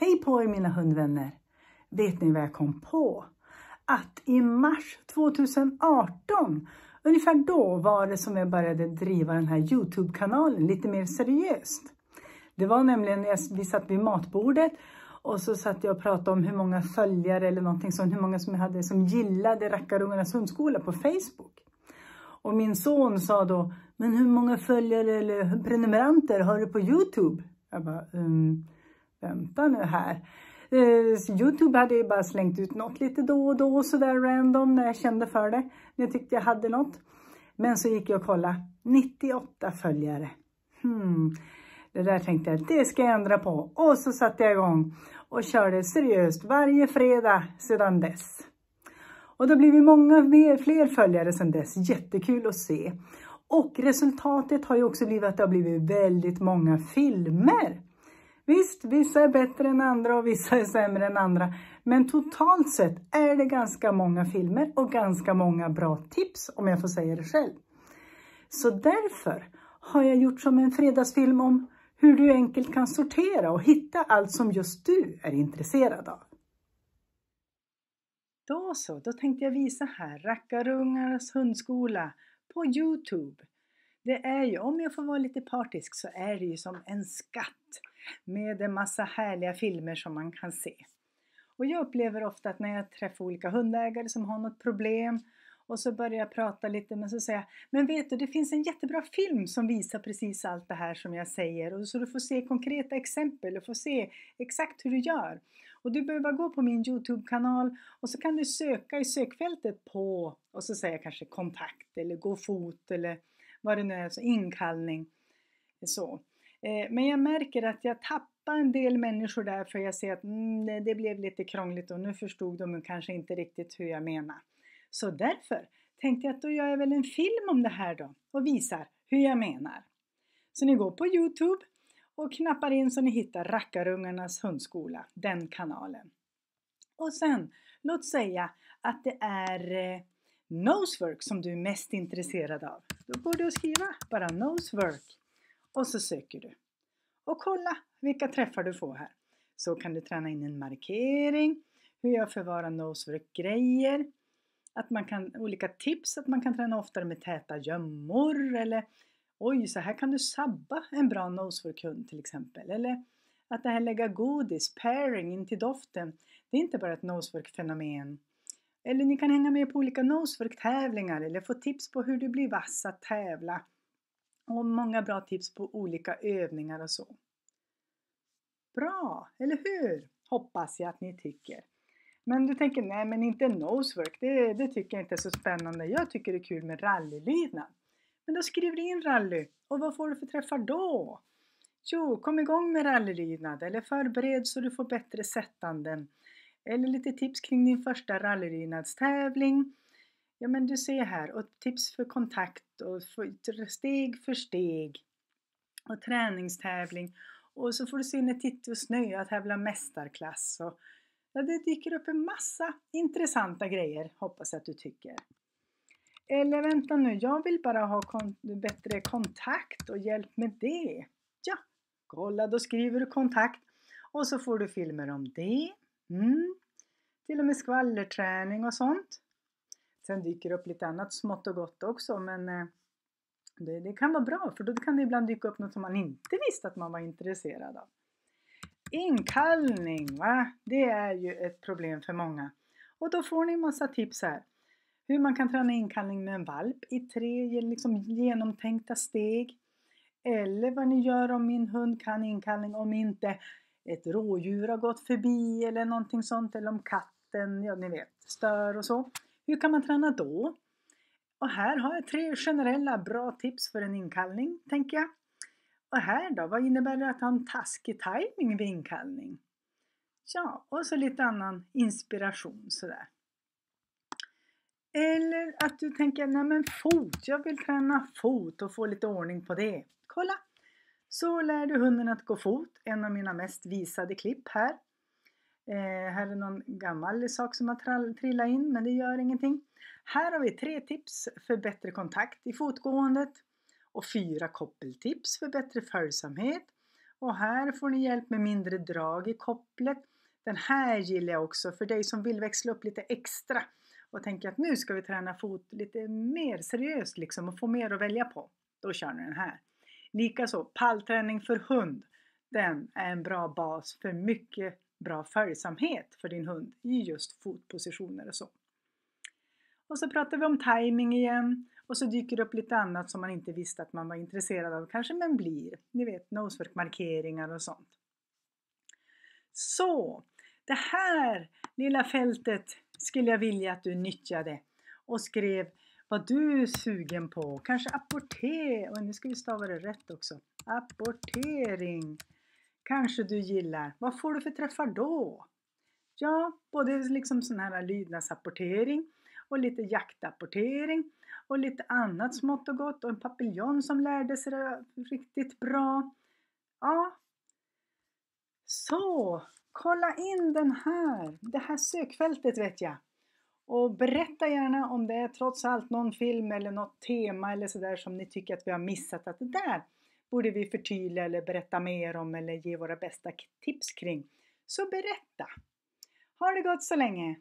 Hej på er mina hundvänner! Vet ni vad jag kom på? Att i mars 2018, ungefär då var det som jag började driva den här Youtube-kanalen lite mer seriöst. Det var nämligen när vi satt vid matbordet och så satt jag och pratade om hur många följare eller någonting sånt, hur många som jag hade som gillade Rackarungarnas hundskola på Facebook. Och min son sa då, men hur många följare eller prenumeranter har du på Youtube? Jag bara, um, vänta nu här. Eh, Youtube hade ju bara slängt ut något lite då och då sådär random när jag kände för det. När jag tyckte jag hade något. Men så gick jag och kollade. 98 följare. Hmm. Det där tänkte jag, det ska jag ändra på. Och så satte jag igång och körde seriöst varje fredag sedan dess. Och det har blivit många fler följare sedan dess. Jättekul att se. Och resultatet har ju också blivit att det har blivit väldigt många filmer Visst, vissa är bättre än andra och vissa är sämre än andra. Men totalt sett är det ganska många filmer och ganska många bra tips om jag får säga det själv. Så därför har jag gjort som en fredagsfilm om hur du enkelt kan sortera och hitta allt som just du är intresserad av. Då så, då tänkte jag visa här Rackarungarnas hundskola på Youtube. Det är ju, om jag får vara lite partisk, så är det ju som en skatt med en massa härliga filmer som man kan se. Och jag upplever ofta att när jag träffar olika hundägare som har något problem och så börjar jag prata lite men så säger jag Men vet du, det finns en jättebra film som visar precis allt det här som jag säger och så du får se konkreta exempel och få se exakt hur du gör. Och du behöver bara gå på min Youtube-kanal och så kan du söka i sökfältet på och så säger jag kanske kontakt eller gå fot eller vad det nu är, så alltså inkallning. Så. Eh, men jag märker att jag tappar en del människor där för jag ser att mm, det blev lite krångligt och nu förstod de kanske inte riktigt hur jag menar. Så därför tänkte jag att då gör jag väl en film om det här då och visar hur jag menar. Så ni går på Youtube och knappar in så ni hittar Rackarungarnas hundskola, den kanalen. Och sen, låt säga att det är eh, nosework som du är mest intresserad av. Då går du och skriva bara nosework och så söker du. Och kolla vilka träffar du får här. Så kan du träna in en markering, hur jag förvarar nosework-grejer, att man kan, olika tips att man kan träna oftare med täta gömmor eller oj, så här kan du sabba en bra nosework-hund till exempel. Eller att det här lägga godis, pairing in till doften, det är inte bara ett nosework-fenomen. Eller ni kan hänga med på olika nosework-tävlingar eller få tips på hur du blir vass att tävla och många bra tips på olika övningar och så. Bra, eller hur? Hoppas jag att ni tycker. Men du tänker, nej men inte nosework, det, det tycker jag inte är så spännande. Jag tycker det är kul med rallylydnad. Men då skriver du in rally och vad får du för träffar då? Jo, kom igång med rallylydnad eller förbered så du får bättre sättanden. Eller lite tips kring din första rallylydnadstävling Ja men du ser här, och tips för kontakt och steg för steg och träningstävling och så får du se när Titti och Snöa tävlar mästarklass och ja, det dyker upp en massa intressanta grejer hoppas jag att du tycker. Eller vänta nu, jag vill bara ha kon bättre kontakt och hjälp med det. Ja, kolla då skriver du kontakt och så får du filmer om det. Mm. Till och med skvallerträning och sånt. Sen dyker upp lite annat smått och gott också men eh, det, det, kan vara bra för då kan det ibland dyka upp något som man inte visste att man var intresserad av. Inkallning, va? det är ju ett problem för många. Och då får ni massa tips här. Hur man kan träna inkallning med en valp i tre liksom, genomtänkta steg. Eller vad ni gör om min hund kan inkallning om inte ett rådjur har gått förbi eller någonting sånt. Eller om katten, ja ni vet, stör och så. Hur kan man träna då? Och här har jag tre generella bra tips för en inkallning, tänker jag. Och här då, vad innebär det att ha en taskig tajming vid inkallning? Ja, och så lite annan inspiration sådär. Eller att du tänker, nej men fot, jag vill träna fot och få lite ordning på det. Kolla! Så lär du hunden att gå fot, en av mina mest visade klipp här. Eh, här är någon gammal sak som har trillat in, men det gör ingenting. Här har vi tre tips för bättre kontakt i fotgåendet och fyra koppeltips för bättre följsamhet. Och här får ni hjälp med mindre drag i kopplet. Den här gillar jag också för dig som vill växla upp lite extra och tänker att nu ska vi träna fot lite mer seriöst liksom och få mer att välja på. Då kör ni den här. Likaså pallträning för hund. Den är en bra bas för mycket bra följsamhet för din hund i just fotpositioner och så. Och så pratar vi om timing igen och så dyker det upp lite annat som man inte visste att man var intresserad av kanske, men blir. Ni vet noswork-markeringar och sånt. Så det här lilla fältet skulle jag vilja att du nyttjade och skrev vad du är sugen på. Kanske apportering, och nu ska vi stava det rätt också. Apportering Kanske du gillar. Vad får du för träffar då? Ja, både liksom sån här lydnadsrapportering och lite jaktrapportering och lite annat smått och gott och en papillon som lärde sig det riktigt bra. Ja. Så, kolla in den här, det här sökfältet vet jag. Och berätta gärna om det är trots allt någon film eller något tema eller sådär som ni tycker att vi har missat att det där borde vi förtydliga eller berätta mer om eller ge våra bästa tips kring. Så berätta! Ha det gott så länge!